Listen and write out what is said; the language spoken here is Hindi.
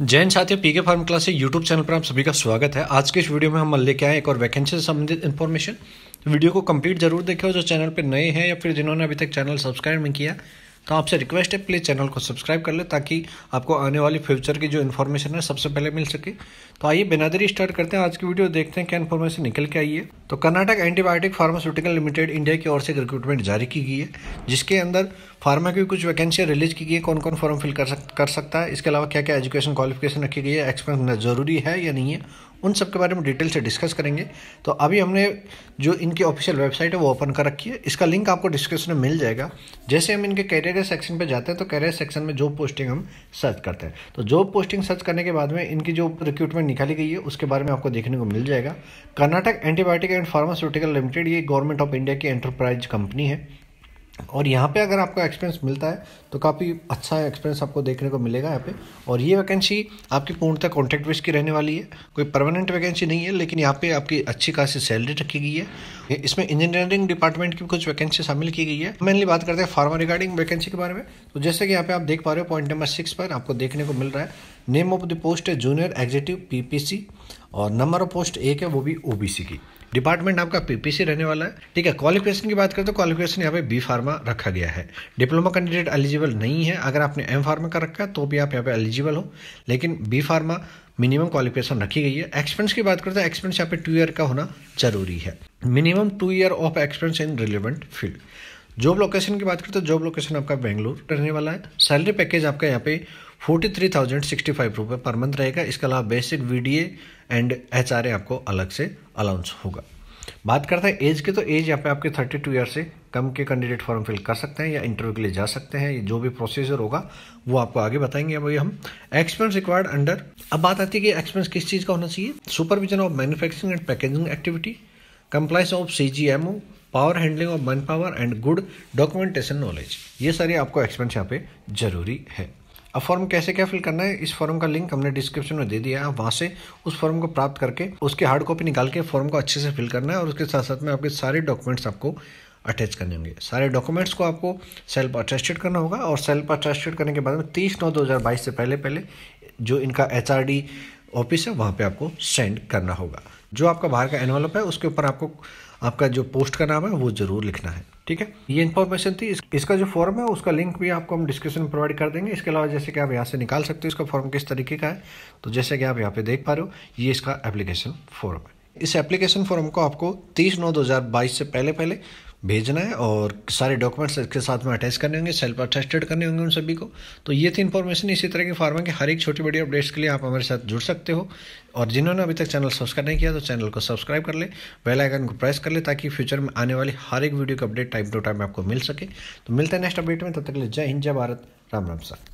जैन साथियों पीके फार्म क्लास से यूट्यूब चैनल पर आप सभी का स्वागत है आज के इस वीडियो में हम लेके आए एक और वैकेंसी से संबंधित इन्फॉर्मेशन वीडियो को कंप्लीट जरूर देखें जो चैनल पर नए हैं या फिर जिन्होंने अभी तक चैनल सब्सक्राइब नहीं किया तो आपसे रिक्वेस्ट है प्लीज़ चैनल को सब्सक्राइब कर ले ताकि आपको आने वाली फ्यूचर की जो इन्फॉर्मेशन है सबसे पहले मिल सके तो आइए बिना देरी स्टार्ट करते हैं आज की वीडियो देखते हैं क्या इन्फॉर्मेशन निकल के आई है तो Karnataka antibiotic pharmaceutical limited India की ओर से रिक्रूटमेंट जारी की गई है जिसके अंदर फार्मा की कुछ वैकेंसियाँ रिलीज की गई है कौन कौन फॉर्म फिल कर सक कर सकता है इसके अलावा क्या क्या एजुकेशन क्वालिफिकेशन रखी गई है एक्सपीरियंस ज़रूरी है या नहीं है उन सब के बारे में डिटेल से डिस्कस करेंगे तो अभी हमने जो इनकी ऑफिशियल वेबसाइट है वो ओपन कर रखी है इसका लिंक आपको डिस्क्रिप्शन में मिल जाएगा जैसे हम इनके कैरियर सेक्शन पर जाते हैं तो कैरियर सेक्शन में जॉब पोस्टिंग हम सर्च करते हैं तो जॉब पोस्टिंग सर्च करने के बाद में इनकी जो रिक्रूटमेंट निकाली गई है उसके बारे में आपको देखने को मिल जाएगा Karnataka antibiotic and and pharmaceutical limited ये गवर्नमेंट ऑफ इंडिया की एंटरप्राइज कंपनी है और यहाँ पे अगर आपका एक्सपीरियंस मिलता है तो काफ़ी अच्छा एक्सपीरियंस आपको देखने को मिलेगा यहाँ पे और ये वैकेंसी आपकी पूर्णतः कॉन्ट्रैक्ट बेस की रहने वाली है कोई परमानेंट वैकेंसी नहीं है लेकिन यहाँ पे आपकी अच्छी खासी सैलरी रखी गई है इसमें इंजीनियरिंग डिपार्टमेंट की कुछ वैकेंसी शामिल की गई है मेनली बात करते हैं फार्मा रिगार्डिंग वैकेंसी के बारे में तो जैसे कि यहाँ पे आप देख पा रहे हो पॉइंट नंबर सिक्स पर आपको देखने को मिल रहा है नेम ऑफ द पोस्ट है जूनियर एग्जीक्यूटिव पीपीसी और नंबर ऑफ पोस्ट एक है वो भी ओबीसी की डिपार्टमेंट आपका पीपीसी रहने वाला है ठीक है क्वालिफिकेशन की बात करें तो क्वालिफिकेशन यहाँ पे बी फार्मा रखा गया है डिप्लोमा कैंडिडेट एलिजिबल नहीं है अगर आपने एम फार्मा का रखा है तो भी आप यहाँ पे एलिजिबल हो लेकिन बी फार्मा मिनिमम क्वालिफिकेशन रखी गई है एक्सपीरियंस की बात करते हैं एक्सपीरियंस यहाँ पे टू ईयर का होना जरूरी है minimum two year of experience in relevant field job location की बात करते हैं जॉब लोकेशन आपका बेंगलुरु रहने वाला है सैलरी पैकेज आपका यहाँ पे forty three thousand sixty five रुपये पर मंथ रहेगा इसके अलावा basic V D A and H R A आपको अलग से अलाउंस होगा बात करते हैं एज के तो एज यहाँ पे आपके थर्टी टू ईयर से कम के कैंडिडेट फॉर्म फिल कर सकते हैं या इंटरव्यू के लिए जा सकते हैं जो भी प्रोसीजर होगा वो आपको आगे बताएंगे अभी हम एक्सपीरियंस रिक्वायर्ड अंडर अब बात आती है कि एक्सपीरियंस किस चीज़ का होना चाहिए supervision of manufacturing and packaging activity compliance of C G M O power handling of man power and good documentation knowledge ये सारी आपको एक्सपीरियंस यहाँ पे जरूरी है अब फॉर्म कैसे क्या फिल करना है इस फॉर्म का लिंक हमने डिस्क्रिप्शन में दे दिया है वहाँ से उस फॉर्म को प्राप्त करके उसके हार्ड कॉपी निकाल के फॉर्म को अच्छे से फिल करना है और उसके साथ साथ में आपके सारे डॉक्यूमेंट्स आपको अटैच करने होंगे सारे डॉक्यूमेंट्स को आपको सेल्फ अटेस्टेड करना होगा और सेल्फ अटेस्टेड करने के बाद में तीस नौ दो हज़ार बाईस से पहले पहले जो इनका एच आर डी ऑफिस है वहाँ पे आपको सेंड करना होगा जो आपका बाहर का एनवलप है उसके ऊपर आपको आपका जो पोस्ट का नाम है वो जरूर लिखना है ठीक है ये इन्फॉर्मेशन थी इस, इसका जो फॉर्म है उसका लिंक भी आपको हम डिस्क्रिप्शन में प्रोवाइड कर देंगे इसके अलावा जैसे कि आप यहाँ से निकाल सकते हो इसका फॉर्म किस तरीके का है तो जैसे कि आप यहाँ पे देख पा रहे हो ये इसका एप्लीकेशन फॉर्म है इस एप्लीकेशन फॉर्म को आपको तीस नौ दो से पहले पहले भेजना है और सारे डॉक्यूमेंट्स इसके साथ में अटैच करने होंगे सेल्फ अटेस्टेड करने होंगे उन सभी को तो ये थी इन्फॉर्मेशन इसी तरह की फार्मा के हर एक छोटी बड़ी अपडेट्स के लिए आप हमारे साथ जुड़ सकते हो और जिन्होंने अभी तक चैनल सब्सक्राइब नहीं किया तो चैनल को सब्सक्राइब कर ले बेल आइकन को प्रेस कर ले ताकि फ्यूचर में आने वाली हर एक वीडियो की अपडेट टाइम टू टाइम आपको मिल सके तो मिलते हैं नेक्स्ट अपडेट में तब तक लिए जय हिंद जय भारत राम राम सर